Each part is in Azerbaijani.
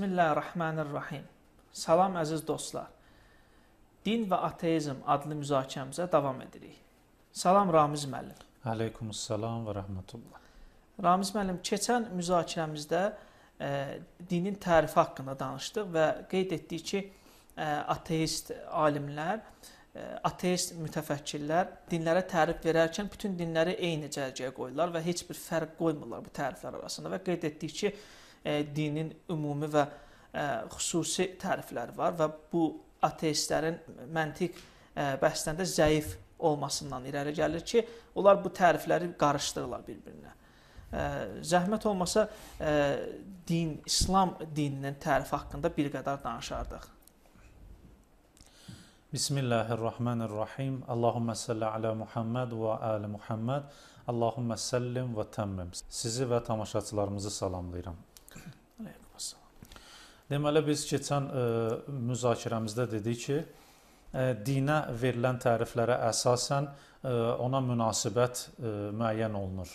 Bismillahirrahmanirrahim. Salam əziz dostlar. Din və ateizm adlı müzakirəmizə davam edirik. Salam Ramiz müəllim. Aleykumsalam və rahmetullah. Ramiz müəllim, keçən müzakirəmizdə ə, e, dinin tərifi haqqında danışdıq və qeyd etdik ki, ə, e, ateist alimlər, ə, e, ateist mütəfəkkirlər dinlərə tərif verərkən bütün dinləri eyni cərgəyə qoyurlar və heç bir fərq qoymurlar bu təriflər arasında və qeyd etdik ki, ə, e, dinin ümumi və e, xüsusi tərifləri var və bu ateistlərin məntiq e, bəhsləndə zəif olmasından irəli gəlir ki, onlar bu tərifləri qarışdırırlar bir-birinə. E, zəhmət olmasa e, din, İslam dininin tərifi haqqında bir qədər danışardıq. Bismillahirrahmanirrahim. Allahumma salli ala Muhammad və ali Muhammad. Allahumma sallim və təmmim. Sizi və tamaşaçılarımızı salamlayıram. Deməli biz keçən ə, e, müzakirəmizdə dedik ki, ə, e, dinə verilən təriflərə əsasən ə, e, ona münasibət ə, müəyyən olunur.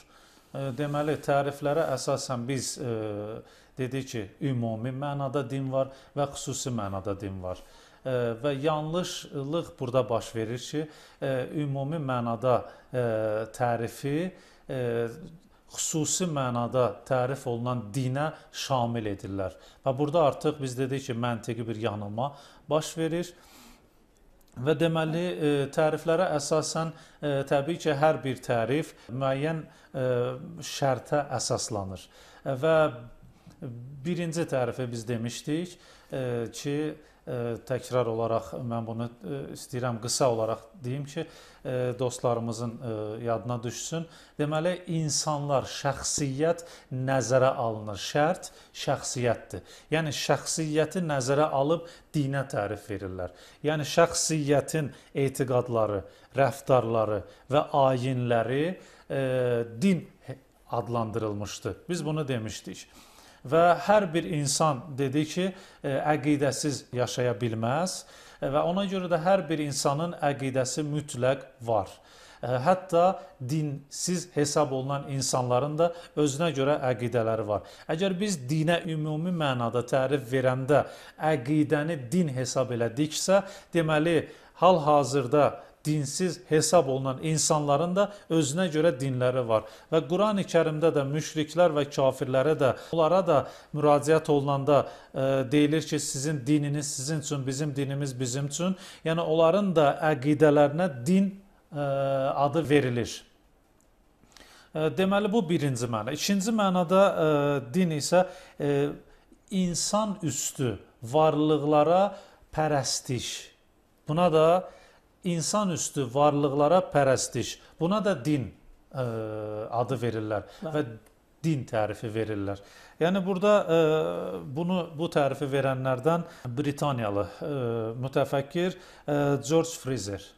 Ə, deməli təriflərə əsasən biz ə, dedik ki, ümumi mənada din var və xüsusi mənada din var. Ə, və yanlışlıq burada baş verir ki, ə, ümumi mənada ə, tərifi ə, xüsusi mənada tərif olunan dinə şamil edirlər. Və burada artıq biz dedik ki, məntiqi bir yanılma baş verir. Və deməli e, təriflərə əsasən e, təbii ki, hər bir tərif müəyyən e, şərtə əsaslanır. Və birinci tərifi biz demişdik ki, təkrar olaraq mən bunu istəyirəm qısa olaraq deyim ki, dostlarımızın yadına düşsün. Deməli, insanlar, şəxsiyyət nəzərə alınır. Şərt şəxsiyyətdir. Yəni şəxsiyyəti nəzərə alıb dinə tərif verirlər. Yəni şəxsiyyətin etiqadları, rəftarları və ayinləri din adlandırılmışdı. Biz bunu demişdik və hər bir insan dedi ki, e, əqidəsiz yaşaya bilməz e, və ona görə də hər bir insanın əqidəsi mütləq var. E, hətta dinsiz hesab olunan insanların da özünə görə əqidələri var. Əgər biz dinə ümumi mənada tərif verəndə əqidəni din hesab elədiksə, deməli hal-hazırda dinsiz hesab olunan insanların da özünə görə dinləri var. Və Qurani Kərimdə də müşriklər və kafirlərə də onlara da müraciət olunanda e, deyilir ki, sizin dininiz sizin üçün, bizim dinimiz bizim üçün. Yəni onların da əqidələrinə din e, adı verilir. E, deməli bu birinci məna. İkinci mənada e, din isə e, insan üstü varlıqlara pərəstiş. Buna da e, insanüstü varlıqlara pərəstiş, buna da din ə, e, adı verirlər Hı. Hə. və din tərifi verirlər. Yəni burada ə, e, bunu bu tərifi verənlərdən Britaniyalı ə, e, mütəfəkkir ə, George Fraser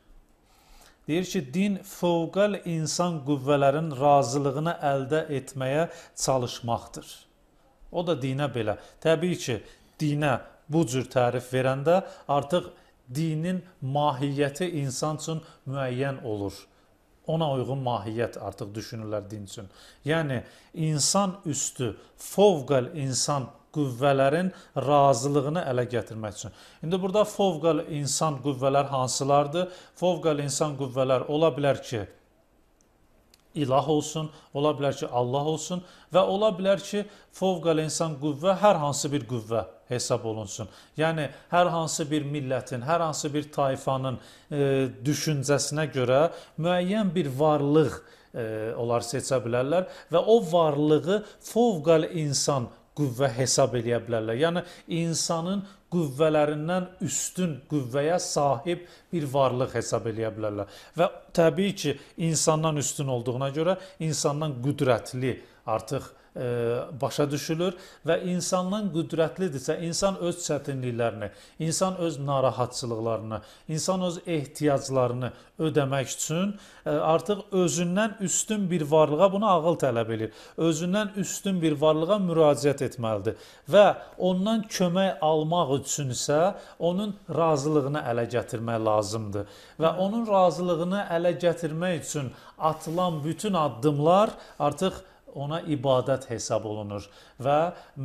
Deyir ki, din fövqəl insan qüvvələrin razılığını əldə etməyə çalışmaqdır. O da dinə belə. Təbii ki, dinə bu cür tərif verəndə artıq dinin mahiyyəti insan üçün müəyyən olur. Ona uyğun mahiyyət artıq düşünürlər din üçün. Yəni insan üstü fovqal insan qüvvələrin razılığını ələ gətirmək üçün. İndi burada fovqal insan qüvvələr hansılardır? Fovqal insan qüvvələr ola bilər ki, ilah olsun, ola bilər ki, Allah olsun və ola bilər ki, fovqal insan qüvvə hər hansı bir qüvvə hesab olunsun. Yəni hər hansı bir millətin, hər hansı bir tayfanın e, düşüncəsinə görə müəyyən bir varlıq e, onlar seçə bilərlər və o varlığı fovqal insan qüvvə hesab eləyə bilərlər. Yəni insanın qüvvələrindən üstün qüvvəyə sahib bir varlıq hesab eləyə bilərlər. Və təbii ki, insandan üstün olduğuna görə insandan qüdrətli artıq E, başa düşülür və insandan qüdrətlidirsə, insan öz çətinliklərini, insan öz narahatçılıqlarını, insan öz ehtiyaclarını ödəmək üçün e, artıq özündən üstün bir varlığa bunu ağıl tələb edir. Özündən üstün bir varlığa müraciət etməlidir və ondan kömək almaq üçün isə onun razılığını ələ gətirmək lazımdır və onun razılığını ələ gətirmək üçün atılan bütün addımlar artıq ona ibadət hesab olunur və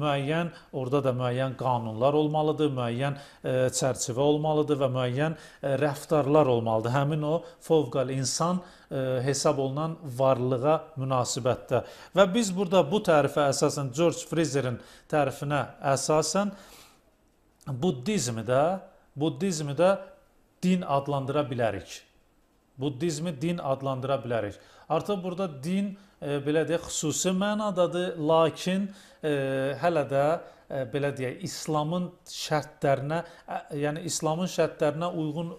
müəyyən orada da müəyyən qanunlar olmalıdır, müəyyən e, çərçivə olmalıdır və müəyyən e, rəftarlar olmalıdır. Həmin o fovqal insan e, hesab olunan varlığa münasibətdə. Və biz burada bu tərifə əsasən George Frazerin tərifinə əsasən buddizmi də buddizmi də din adlandıra bilərik. Buddizmi din adlandıra bilərik. Artıq burada din belə deyək, xüsusi mənadadır, lakin e, hələ də e, belə deyək, İslamın şərtlərinə, yəni İslamın şərtlərinə uyğun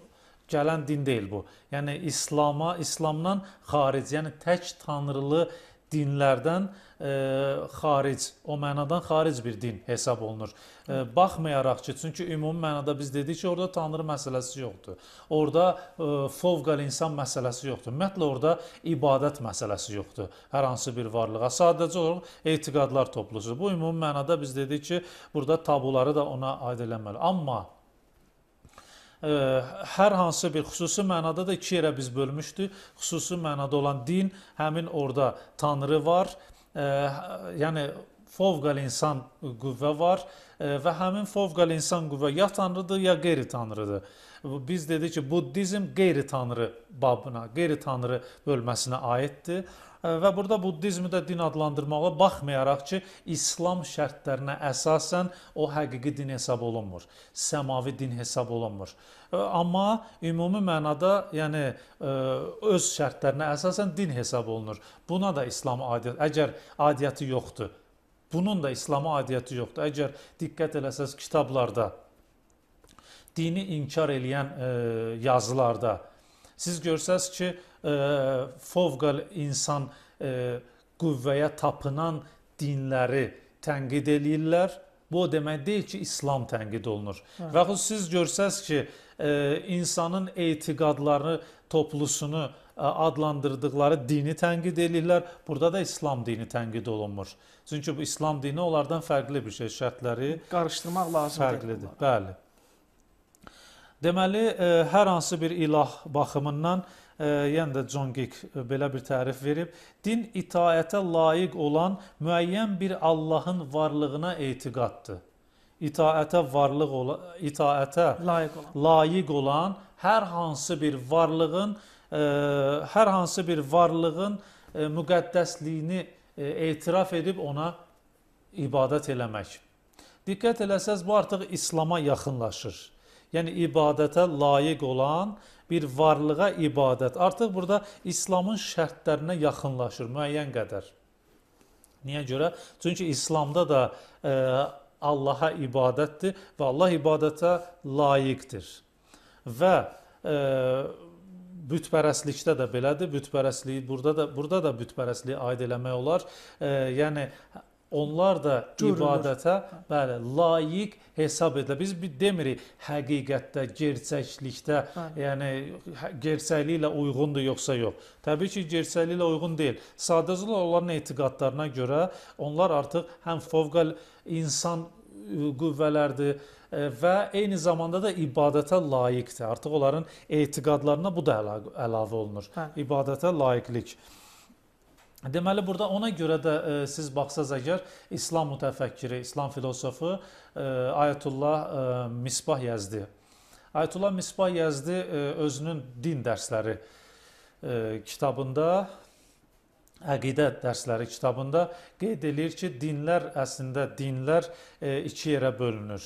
gələn din deyil bu. Yəni İslama, İslamdan xaric, yəni tək tanrılı dinlərdən e, xaric, o mənadan xaric bir din hesab olunur. E, baxmayaraq ki, çünki ümumi mənada biz dedik ki, orada tanrı məsələsi yoxdur. Orada e, fovqal insan məsələsi yoxdur. Ümumiyyətlə orada ibadət məsələsi yoxdur. Hər hansı bir varlığa sadəcə olaraq etiqadlar toplusudur. Bu ümumi mənada biz dedik ki, burada tabuları da ona aid eləməli. Amma hər hansı bir xüsusi mənada da iki yerə biz bölmüşdük. Xüsusi mənada olan din, həmin orada tanrı var. Ə, yəni fovqal insan qüvvə var və həmin fovqal insan qüvvə ya tanrıdır, ya qeyri tanrıdır. Biz dedik ki, buddizm qeyri-tanrı babına, qeyri-tanrı bölməsinə aiddir e, və burada buddizmi də din adlandırmağa baxmayaraq ki, İslam şərtlərinə əsasən o həqiqi din hesab olunmur. Səmavi din hesab olunmur. E, amma ümumi mənada, yəni e, öz şərtlərinə əsasən din hesab olunur. Buna da İslam adiyyət, əgər adiyyəti yoxdur. Bunun da İslam'a adiyyəti yoxdur. Əgər diqqət eləsəz kitablarda dini inkar eləyən e, yazılarda siz görsəz ki, e, fovqal insan e, qüvvəyə tapınan dinləri tənqid eləyirlər. Bu o demək deyil ki, İslam tənqid olunur. Hə. Və xüsus siz görsəz ki, e, insanın etiqadlarını, toplusunu e, adlandırdıqları dini tənqid eləyirlər. Burada da İslam dini tənqid olunmur. Çünki bu İslam dini onlardan fərqli bir şey, şərtləri qarışdırmaq lazımdır. Fərqlidir. Bəli. Deməli, e, hər hansı bir ilah baxımından e, yəni də John Gick e, belə bir tərif verib, din itaətə layiq olan müəyyən bir Allahın varlığına etiqaddır. İtaətə varlıq olan, itaətə layiq olan, layiq olan hər hansı bir varlığın ə, hər hansı bir varlığın ə, müqəddəsliyini ə, etiraf edib ona ibadət eləmək. Diqqət eləsəz bu artıq İslam'a yaxınlaşır. Yəni ibadətə layiq olan bir varlığa ibadət. Artıq burada İslamın şərtlərinə yaxınlaşır müəyyən qədər. Niyə görə? Çünki İslamda da e, Allaha ibadətdir və Allah ibadətə layiqdir. Və e, bütpərəstlikdə də belədir. Bütpərəstliyi burada da burada da bütpərəstliyi aid eləmək olar. E, yəni onlar da Görülür. ibadətə bəli, layiq hesab edilir. Biz bir demirik həqiqətdə, gerçəklikdə, bəli. yəni hə, gerçəkliyi ilə uyğundur yoxsa yox. Təbii ki, gerçəkliyi ilə uyğun deyil. Sadəcə onların etiqadlarına görə onlar artıq həm fovqal insan qüvvələrdir e, və eyni zamanda da ibadətə layiqdir. Artıq onların etiqadlarına bu da əlavə olunur. Hə. İbadətə layiqlik. Deməli burada ona görə də ə, e, siz baxsaz əgər İslam mütəfəkkiri, İslam filosofu ə, e, Ayətullah ə, e, Misbah Yazdi. Ayətullah Misbah Yazdi ə, özünün din dərsləri ə, kitabında Əqidə dərsləri kitabında qeyd eləyir ki, dinlər əslində dinlər ə, iki yerə bölünür.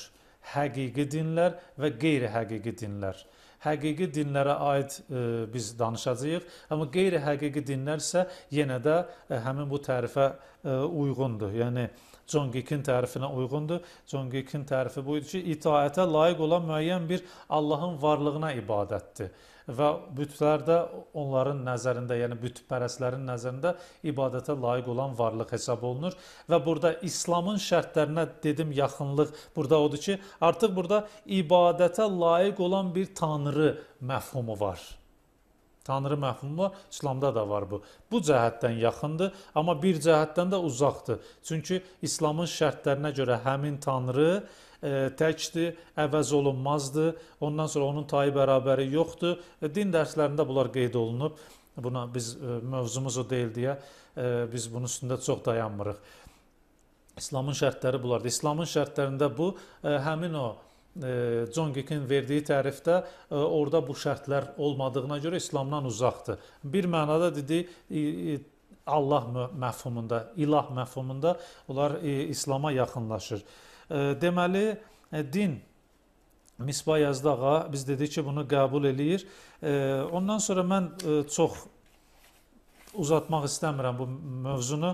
Həqiqi dinlər və qeyri-həqiqi dinlər həqiqi dinlərə aid ə, e, biz danışacağıq. Amma qeyri-həqiqi dinlər isə yenə də ə, e, həmin bu tərifə ə, e, uyğundur. Yəni John Gikin tərifinə uyğundur. John Gikin tərifi bu idi ki, itaətə layiq olan müəyyən bir Allahın varlığına ibadətdir və bütlər də onların nəzərində, yəni bütpərəslərin nəzərində ibadətə layiq olan varlıq hesab olunur və burada İslamın şərtlərinə dedim yaxınlıq burada odur ki, artıq burada ibadətə layiq olan bir tanrı məfhumu var. Tanrı məfhumu İslamda da var bu. Bu cəhətdən yaxındır, amma bir cəhətdən də uzaqdır. Çünki İslamın şərtlərinə görə həmin tanrı E, təkdir, əvəz olunmazdır. Ondan sonra onun tayı bərabəri yoxdur. E, din dərslərində bunlar qeyd olunub. Buna biz e, mövzumuz o deyil deyə biz bunun üstündə çox dayanmırıq. İslamın şərtləri bunlardır. İslamın şərtlərində bu həmin o John Gick'in verdiyi tərifdə orada bu şərtlər olmadığına görə İslamdan uzaqdır. Bir mənada dedi Allah məfhumunda, ilah məfhumunda onlar İslama yaxınlaşır. Deməli, e, din Misba Yazdağa biz dedik ki, bunu qəbul eləyir. Ondan sonra mən e, çox uzatmaq istəmirəm bu mövzunu.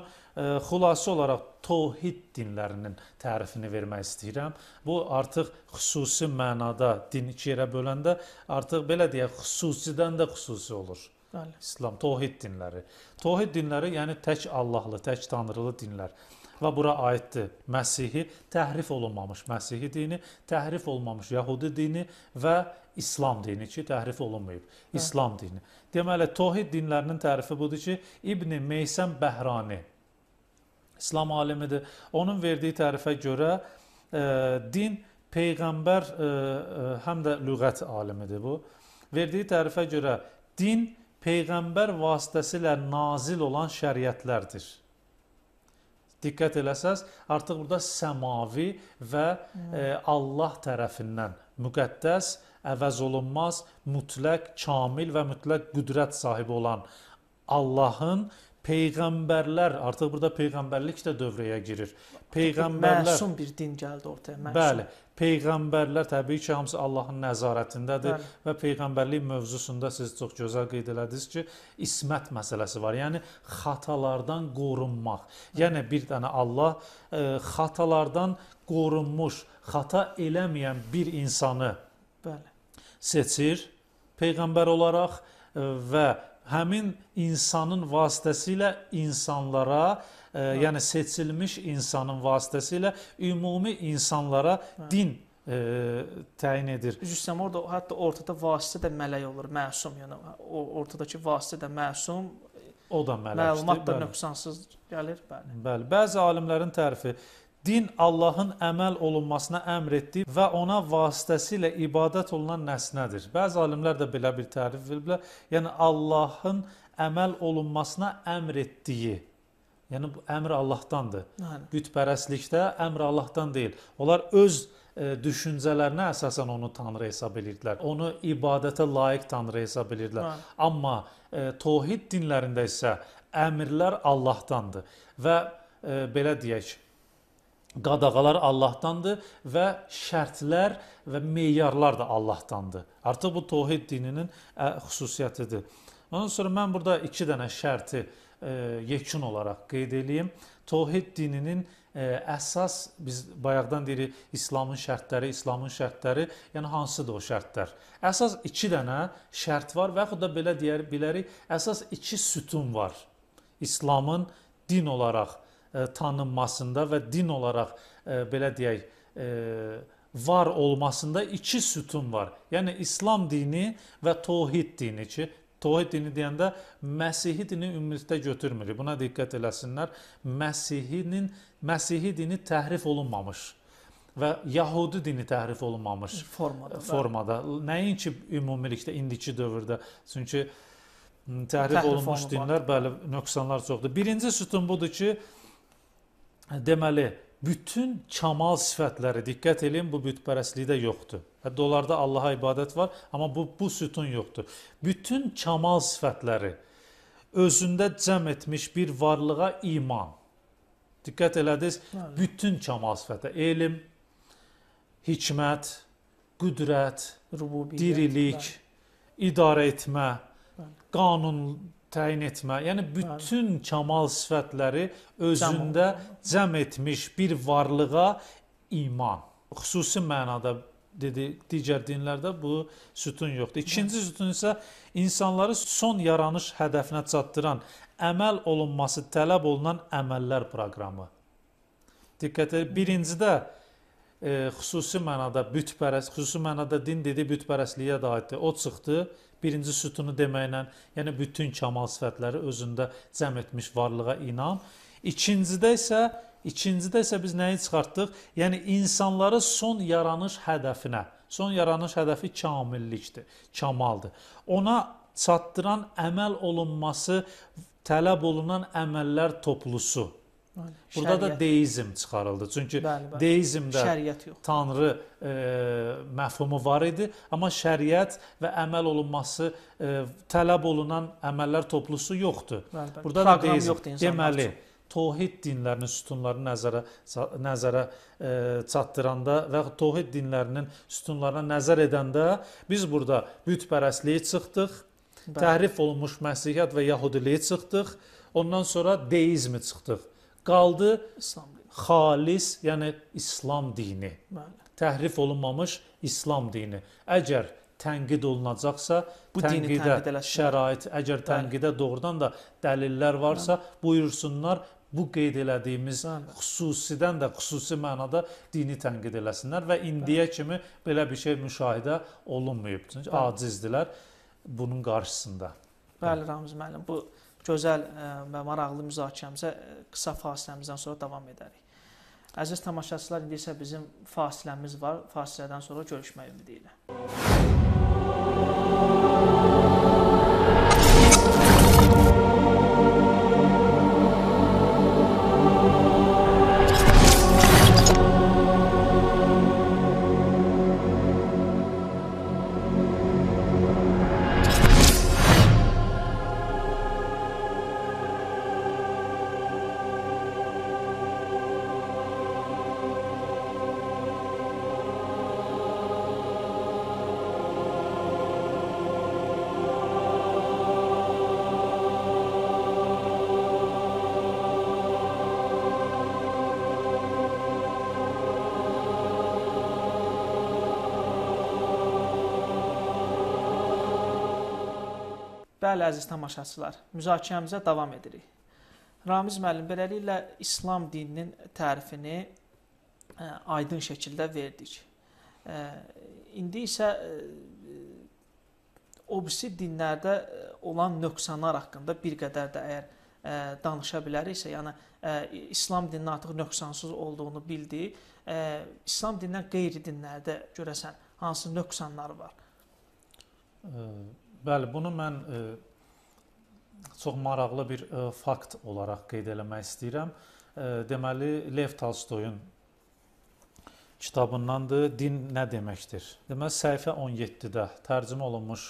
Xülasə olaraq tohid dinlərinin tərifini vermək istəyirəm. Bu artıq xüsusi mənada din iki yerə böləndə artıq belə deyək, xüsusidən də xüsusi olur. Bəli. İslam tohid dinləri. Tohid dinləri yəni tək Allahlı, tək tanrılı dinlər və bura aiddir. Məsihi təhrif olunmamış Məsihi dini, təhrif olunmamış Yəhudi dini və İslam dini ki, təhrif olunmayıb. Hə. İslam dini. Deməli, tohid dinlərinin tərifi budur ki, İbn Meysəm Bəhrani İslam alimidir. Onun verdiyi tərifə görə e, din peyğəmbər e, e, həm də lüğət alimidir bu. Verdiyi tərifə görə din peyğəmbər vasitəsilə nazil olan şəriətlərdir diqqət eləsəz, artıq burada səmavi və e, Allah tərəfindən müqəddəs, əvəz olunmaz, mütləq kamil və mütləq qüdrət sahibi olan Allahın peyğəmbərlər artıq burada peyğəmbərlik də dövrəyə girir. Peyğəmbərlər məsum bir din gəldi ortaya, məsum. Bəli, peyğəmbərlər təbii ki, hamısı Allahın nəzarətindədir Bəli. və peyğəmbərlik mövzusunda siz çox gözəl qeyd elədiniz ki, ismət məsələsi var. Yəni xatalardan qorunmaq. Yəni bir dənə Allah ə, e, xatalardan qorunmuş, xata eləməyən bir insanı Bəli. seçir peyğəmbər olaraq e, və həmin insanın vasitəsilə insanlara, e, ə, hə. yəni seçilmiş insanın vasitəsilə ümumi insanlara Hı. Hə. din ə, e, təyin edir. Üstəm orada hətta ortada vasitə də mələk olur, məsum, yəni o ortadakı vasitə də məsum o da mələkdir. Məlumat da bəli. nöqsansız gəlir, bəli. Bəli, bəzi alimlərin tərifi Din Allahın əməl olunmasına əmr etdiyi və ona vasitəsilə ibadət olunan nəsnədir. Bəzi alimlər də belə bir tərif veriblər. Yəni Allahın əməl olunmasına əmr etdiyi. Yəni bu əmr Allahdandır. Yəni. Bütpərəstlikdə əmr Allahdan deyil. Onlar öz ə, e, düşüncələrinə əsasən onu tanrı hesab edirdilər. Onu ibadətə layiq tanrı hesab edirdilər. Hə. Amma ə, e, tohid dinlərində isə əmrlər Allahdandır və ə, e, belə deyək, qadağalar Allahdandır və şərtlər və meyarlar da Allahdandır. Artıq bu təvhid dininin xüsusiyyətidir. Ondan sonra mən burada 2 dənə şərti e, yekun olaraq qeyd eləyim. Təvhid dininin e, əsas biz bayaqdan deyirik İslamın şərtləri, İslamın şərtləri, yəni hansıdır o şərtlər? Əsas 2 dənə şərt var və yaxud da belə deyər bilərik, əsas 2 sütun var. İslamın din olaraq E, tanınmasında və din olaraq e, belə deyək e, var olmasında iki sütun var. Yəni İslam dini və təvhid dini ki, Tohid dini deyəndə Məsihi dini ümumilikdə götürmürük. Buna diqqət eləsinlər. Məsihinin Məsihi dini təhrif olunmamış və Yahudi dini təhrif olunmamış formada. formada. Nəinki ümumilikdə indiki dövrdə. Çünki təhrif, təhrif olunmuş olunmadı. dinlər bəli nöqsanlar çoxdur. Birinci sütun budur ki, deməli, bütün kamal sifətləri, diqqət edin, bu bütpərəstlikdə yoxdur. Hətta onlarda Allaha ibadət var, amma bu, bu sütun yoxdur. Bütün kamal sifətləri özündə cəm etmiş bir varlığa iman. Diqqət elədiniz, bütün kamal sifətə, elm, hikmət, qüdrət, Rububiyyət, dirilik, bəli. idarə etmə, bəli. qanun təyin etmə. Yəni bütün kamal sifətləri özündə cəm etmiş bir varlığa iman. Xüsusi mənada dedi digər dinlərdə bu sütun yoxdur. İkinci hə. sütun isə insanları son yaranış hədəfinə çatdıran, əməl olunması tələb olunan əməllər proqramı. Diqqət edin, birincidə e, xüsusi mənada bütpərəst, xüsusi mənada din dedi bütpərəstliyə də aiddir. O çıxdı birinci sütunu deməklə, yəni bütün kamal sifətləri özündə cəm etmiş varlığa inam. İkincidə isə İkincidə isə biz nəyi çıxartdıq? Yəni insanları son yaranış hədəfinə, son yaranış hədəfi kamillikdir, kamaldır. Ona çatdıran əməl olunması tələb olunan əməllər toplusu Bəli, Burada şəriyyət. da deizm çıxarıldı. Çünki bəli, bəli. deizmdə şəriət yox. Tanrı e, məfhumu var idi, amma şəriət və əməl olunması e, tələb olunan əməllər toplusu yoxdur. Bəli, bəli. Burada Proqram da deizm yoxdur deməli üçün. Tohid dinlərinin sütunlarını nəzərə nəzərə e, çatdıranda və tohid dinlərinin sütunlarına nəzər edəndə biz burada bütpərəstliyə çıxdıq. Bəli. Təhrif olunmuş Məsihiyyət və Yahudiliyə çıxdıq. Ondan sonra deizmi çıxdıq qaldı İslam dini. Xalis, yəni İslam dini. Bəli. Təhrif olunmamış İslam dini. Əgər tənqid olunacaqsa, bu tənqidə şərait, əgər tənqidə doğrudan da dəlillər varsa, Bəli. buyursunlar, bu qeyd elədiyimiz Bəli. xüsusidən də xüsusi mənada dini tənqid eləsinlər və indiyə Bəli. kimi belə bir şey müşahidə olunmayıb. Çünki acizdilər bunun qarşısında. Bəli, Ramz müəllim, bu gözəl e, və maraqlı müzakirəmizə e, qısa fasiləmizdən sonra davam edərik. Əziz tamaşaçılar, indi isə bizim fasiləmiz var. Fasilədən sonra görüşmək ümidi ilə. Bəli, əziz tamaşaçılar, müzakirəmizə davam edirik. Ramiz müəllim beləliklə İslam dininin tərifini ə, e, aydın şəkildə verdik. Ə, e, indi isə ə, e, obsi dinlərdə olan nöqsanlar haqqında bir qədər də əgər ə, danışa biləriksə, yəni ə, İslam dininin artıq nöqsansız olduğunu bildik. Ə, İslam dinindən qeyri dinlərdə görəsən hansı nöqsanlar var? Bəli, bunu mən çox maraqlı bir fakt olaraq qeyd eləmək istəyirəm. Deməli, Lev Tolstoyun kitabındandır. Din nə deməkdir? Deməli, səhifə 17-də tərcümə olunmuş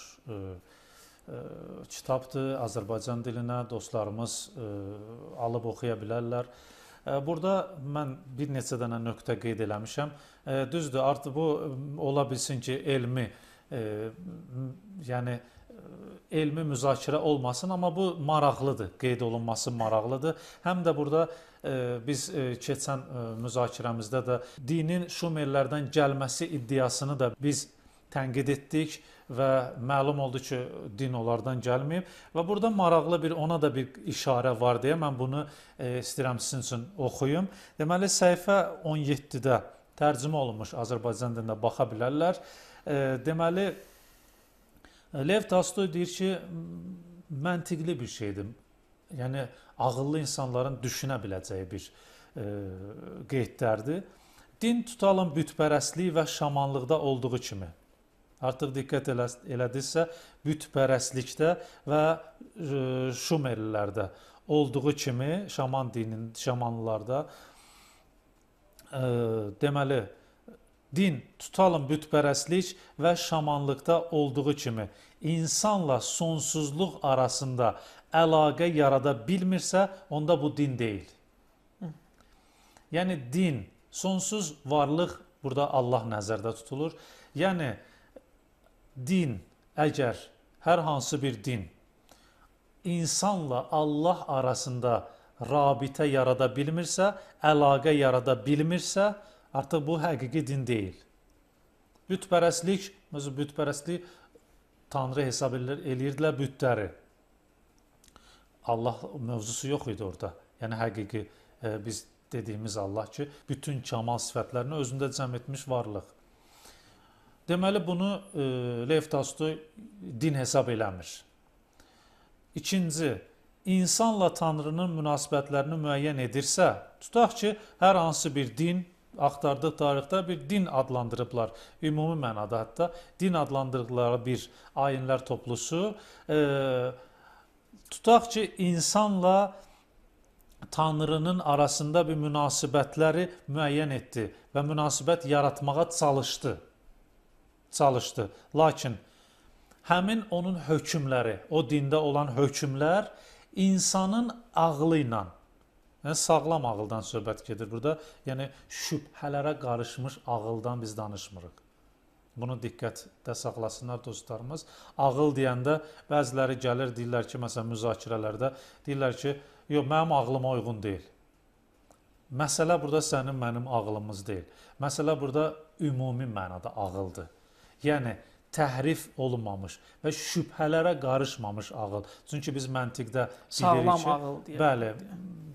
kitabdır. Azərbaycan dilinə dostlarımız alıb oxuya bilərlər. Burada mən bir neçə dənə nöqtə qeyd eləmişəm. Düzdür, artıq bu ola bilsin ki, elmi yəni elmi müzakirə olmasın, amma bu maraqlıdır, qeyd olunması maraqlıdır. Həm də burada biz keçən müzakirəmizdə də dinin şumerlərdən gəlməsi iddiasını da biz tənqid etdik və məlum oldu ki, din onlardan gəlməyib və burada maraqlı bir ona da bir işarə var deyə mən bunu istəyirəm sizin üçün oxuyum. Deməli səhifə 17-də tərcümə olunmuş Azərbaycan dilində baxa bilərlər. Deməli, e, Lev Tolstoy deyir ki, məntiqli bir şeydir. Yəni ağıllı insanların düşünə biləcəyi bir e, qeydlərdir. Din tutalım bütpərəstlik və şamanlıqda olduğu kimi. Artıq diqqət elə, elədisə, bütpərəstlikdə və e, şumerlilərdə olduğu kimi şaman dinin şamanlılarda e, deməli din, tutalım bütpərəstlik və şamanlıqda olduğu kimi insanla sonsuzluq arasında əlaqə yarada bilmirsə, onda bu din deyil. Yəni din, sonsuz varlıq burada Allah nəzərdə tutulur. Yəni din əgər hər hansı bir din insanla Allah arasında rabitə yarada bilmirsə, əlaqə yarada bilmirsə, Artıq bu həqiqi din deyil. Bütpərəstlik, məsələn, bütpərəstlik tanrı hesab edir, eləyirdilər bütləri. Allah mövzusu yox idi orada. Yəni həqiqi e, biz dediyimiz Allah ki, bütün kamal sifətlərini özündə cəm etmiş varlıq. Deməli bunu e, Lev Tolstoy din hesab eləmir. İkinci, insanla Tanrının münasibətlərini müəyyən edirsə, tutaq ki, hər hansı bir din axtardığı tarixdə bir din adlandırıblar. Ümumi mənada hətta din adlandırdıqları bir ayinlər toplusu e, tutaq ki, insanla Tanrının arasında bir münasibətləri müəyyən etdi və münasibət yaratmağa çalışdı. Çalışdı. Lakin həmin onun hökmləri, o dində olan hökmlər insanın ağlı ilə Yəni sağlam ağıldan söhbət gedir burada. Yəni şübhələrə qarışmış ağıldan biz danışmırıq. Bunu diqqətdə saxlasınlar dostlarımız. Ağıl deyəndə bəziləri gəlir deyirlər ki, məsələn müzakirələrdə deyirlər ki, yox mənim ağlıma uyğun deyil. Məsələ burada sənin mənim ağlımız deyil. Məsələ burada ümumi mənada ağıldır. Yəni təhrif olunmamış və şübhələrə qarışmamış ağıl. Çünki biz məntiqdə bilirik sağlam ki, ağıl deyə. Bəli. Deyir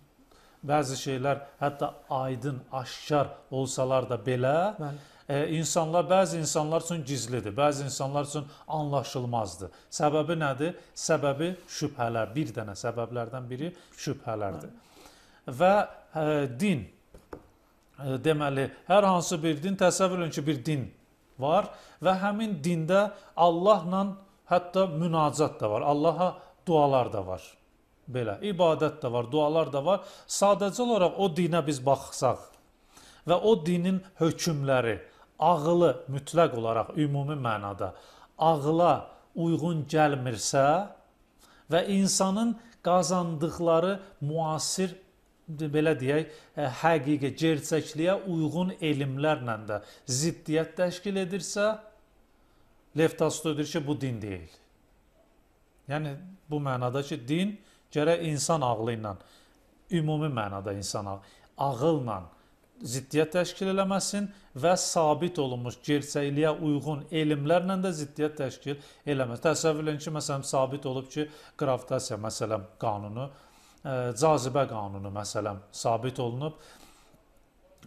bəzi şeylər hətta aydın, aşkar olsalar da belə Bəli. Ə, e, insanlar bəzi insanlar üçün gizlidir, bəzi insanlar üçün anlaşılmazdır. Səbəbi nədir? Səbəbi şübhələr. Bir dənə səbəblərdən biri şübhələrdir. Bəli. Və ə, e, din ə, e, deməli hər hansı bir din təsəvvür edin ki, bir din var və həmin dində Allahla hətta münacat da var. Allaha dualar da var belə. İbadət də var, dualar da var. Sadəcə olaraq o dinə biz baxsaq və o dinin hökmləri ağılı mütləq olaraq ümumi mənada ağıla uyğun gəlmirsə və insanın qazandıqları müasir belə deyək, e, həqiqi gerçəkliyə uyğun elmlərlə də ziddiyyət təşkil edirsə, Lev Tolstoy deyir ki, bu din deyil. Yəni bu mənada ki, din Gərək insan ağlı ilə, ümumi mənada insan ağlı, ağılla ziddiyyət təşkil eləməsin və sabit olunmuş gerçəkliyə uyğun elmlərlə də ziddiyyət təşkil eləməsin. Təsəvvür edin ki, məsələn, sabit olub ki, qravitasiya məsələn qanunu, ə, e, cazibə qanunu məsələn sabit olunub.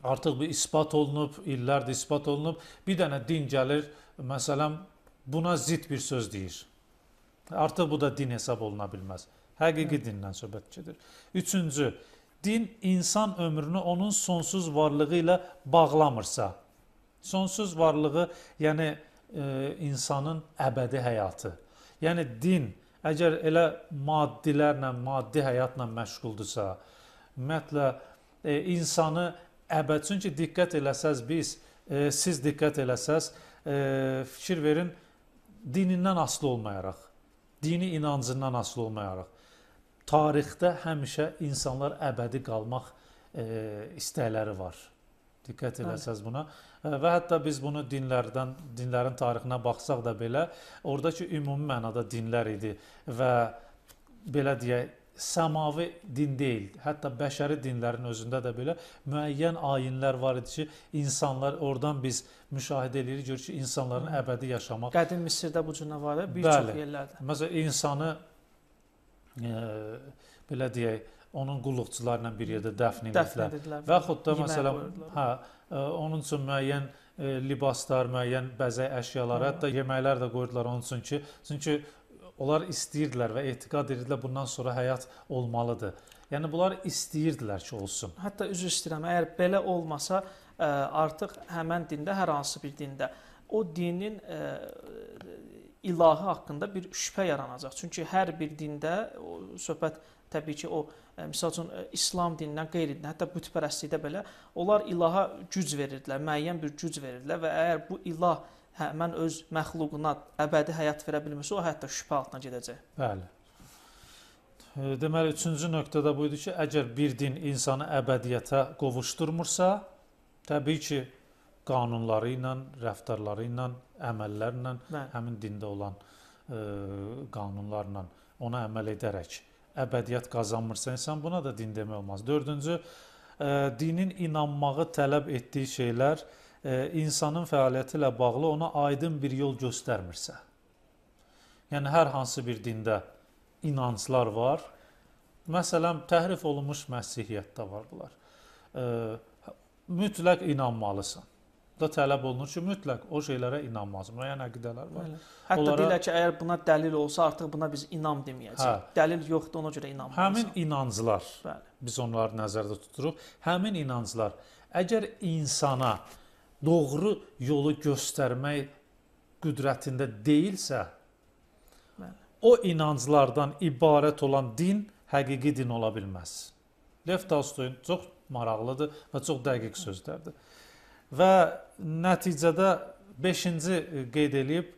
Artıq bu isbat olunub, illərdir isbat olunub. Bir dənə din gəlir, məsələn, buna zidd bir söz deyir. Artıq bu da din hesab oluna bilməz. Həqiqi dindən söhbət gedir. Üçüncü, din insan ömrünü onun sonsuz varlığı ilə bağlamırsa, sonsuz varlığı, yəni e, insanın əbədi həyatı. Yəni din əgər elə maddilərlə, maddi həyatla məşğuldursa, ümumiyyətlə e, insanı əbəd çünki diqqət eləsəz biz, e, siz diqqət eləsəz, e, fikir verin dinindən asılı olmayaraq, dini inancından asılı olmayaraq tarixdə həmişə insanlar əbədi qalmaq e, istəkləri var. Diqqət eləsəz buna. E, və hətta biz bunu dinlərdən, dinlərin tarixinə baxsaq da belə, ordakı ümumi mənada dinlər idi və belə deyək, səmavi din deyil, hətta bəşəri dinlərin özündə də belə müəyyən ayinlər var idi ki, insanlar oradan biz müşahidə eləyirik, görürük ki, insanların əbədi yaşamaq. Qədim Misirdə bu cür nə var idi? Bir çox yerlərdə. Məsələn, insanı ə, belə deyək, onun qulluqçularla bir yerdə dəfn edildilər. Və yaxud da məsələn, hə, ə, onun üçün müəyyən ə, libaslar, müəyyən bəzək əşyaları, hətta yeməklər də qoydular onun üçün ki, çünki onlar istəyirdilər və etiqad edirdilər bundan sonra həyat olmalıdır. Yəni bunlar istəyirdilər ki, olsun. Hətta üzr istəyirəm, əgər belə olmasa, ə, artıq həmin dində hər hansı bir dində o dinin ə, ilahı haqqında bir şübhə yaranacaq. Çünki hər bir dində o, söhbət təbii ki, o e, məsəl üçün e, İslam dinindən, qeyri dinindən, hətta bütpərəstlikdə belə onlar ilaha güc verirdilər, müəyyən bir güc verirdilər və əgər bu ilah həmən öz məxluquna əbədi həyat verə bilmirsə, o hətta şübhə altına gedəcək. Bəli. E, deməli, üçüncü nöqtədə bu idi ki, əgər bir din insanı əbədiyyətə qovuşdurmursa, təbii ki, qanunları ilə, rəftarları ilə, əməllərlə, Bəli. həmin dində olan ə, e, qanunlarla ona əməl edərək əbədiyyət qazanmırsa insan buna da din demək olmaz. Dördüncü ə, e, dinin inanmağı tələb etdiyi şeylər ə, e, insanın fəaliyyəti ilə bağlı ona aydın bir yol göstərmirsə. Yəni hər hansı bir dində inanclar var. Məsələn, təhrif olunmuş məsihiyətdə var bunlar. Ə, mütləq inanmalısan da tələb olunur ki, mütləq o şeylərə inanmaz. Müəyyən əqidələr var. Hələ. Hətta Onlara... deyirlər ki, əgər buna dəlil olsa, artıq buna biz inam deməyəcəyik. Hə. Dəlil yoxdur, ona görə inanmırsan. Həmin inanclar. Bəli. Biz onları nəzərdə tuturuq. Həmin inanclar əgər insana doğru yolu göstərmək qüdrətində deyilsə, Bəli. o inanclardan ibarət olan din həqiqi din ola bilməz. Lev Tolstoyun çox maraqlıdır və çox dəqiq sözlərdir və nəticədə 5-ci qeyd e, eləyib e,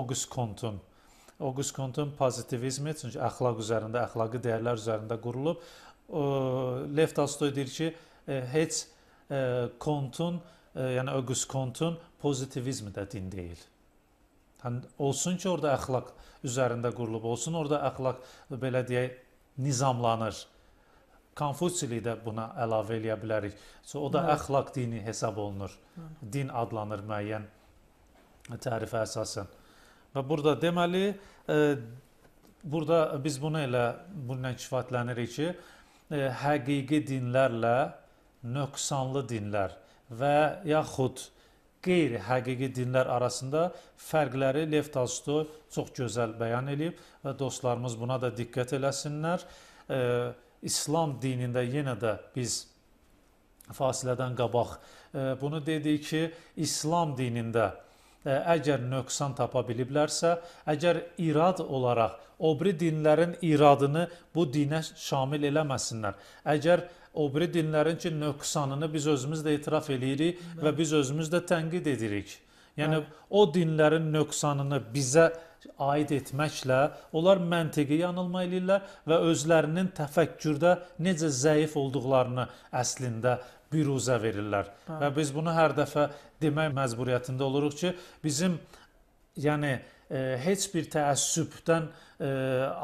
August Kontun. August Kontun pozitivizmi, çünki əxlaq üzərində, əxlaqi dəyərlər üzərində qurulub. Lev Tolstoy deyir ki, e, heç Kontun, yəni August Kontun pozitivizmi də din deyil. Həm olsun ki, orada əxlaq üzərində qurulub olsun, orada əxlaq belə deyək nizamlanır. Konfutsili də buna əlavə eləyə bilərik. So, o da Hı. əxlaq dini hesab olunur. Hı. Din adlanır müəyyən tərifə əsasən. Və burada deməli, e, burada biz bunu elə bununla kifayətlənirik ki, e, həqiqi dinlərlə nöqsanlı dinlər və yaxud qeyri-həqiqi dinlər arasında fərqləri Lev Tolstoy çox gözəl bəyan edib və dostlarımız buna da diqqət eləsinlər. E, İslam dinində yenə də biz fasilədən qabaq e, bunu dedik ki, İslam dinində e, əgər nöqsan tapa biliblərsə, əgər irad olaraq obri dinlərin iradını bu dinə şamil eləməsinlər. Əgər obri dinlərin ki nöqsanını biz özümüz də etiraf eləyirik və biz özümüz də tənqid edirik. Yəni o dinlərin nöqsanını bizə aid etməklə onlar məntiqi yanılma eləyirlər və özlərinin təfəkkürdə necə zəif olduqlarını əslində biruzə verirlər. Hə. Və biz bunu hər dəfə demək məcburiyyətində oluruq ki, bizim yəni e, heç bir təəssübdən e,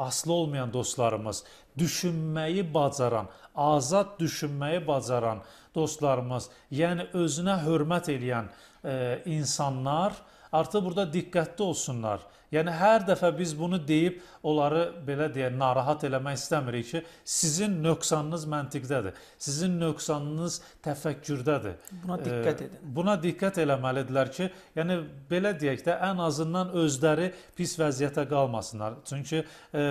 aslı olmayan dostlarımız, düşünməyi bacaran, azad düşünməyi bacaran dostlarımız, yəni özünə hörmət eləyən e, insanlar artıq burada diqqətli olsunlar. Yəni hər dəfə biz bunu deyib onları belə deyə narahat eləmək istəmirik ki, sizin nöqsanınız məntiqdədir. Sizin nöqsanınız təfəkkürdədir. Buna diqqət edin. Buna diqqət eləməlidirlər ki, yəni belə deyək də ən azından özləri pis vəziyyətə qalmasınlar. Çünki e,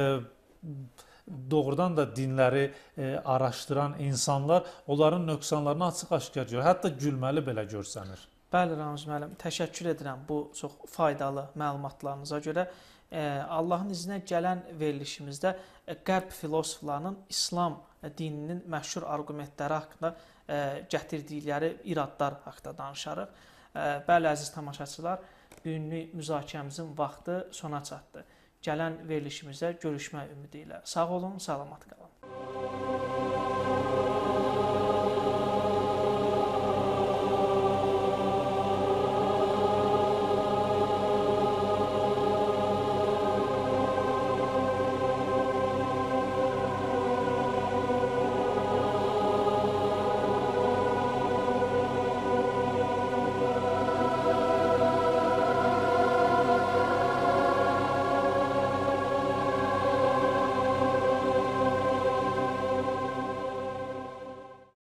doğrudan da dinləri e, araşdıran insanlar onların nöqsanlarını açıq-aşkar görür. Hətta gülməli belə görsənir. Bəli, Ramiz müəllim, təşəkkür edirəm bu çox faydalı məlumatlarınıza görə. Allahın izinə gələn verilişimizdə e, qərb filosoflarının İslam dininin məşhur arqumentləri haqqında e, gətirdikləri iradlar haqqında danışarıq. E, bəli, əziz tamaşaçılar, günlük müzakirəmizin vaxtı sona çatdı. Gələn verilişimizdə görüşmək ümidi ilə. Sağ olun, salamat qalın.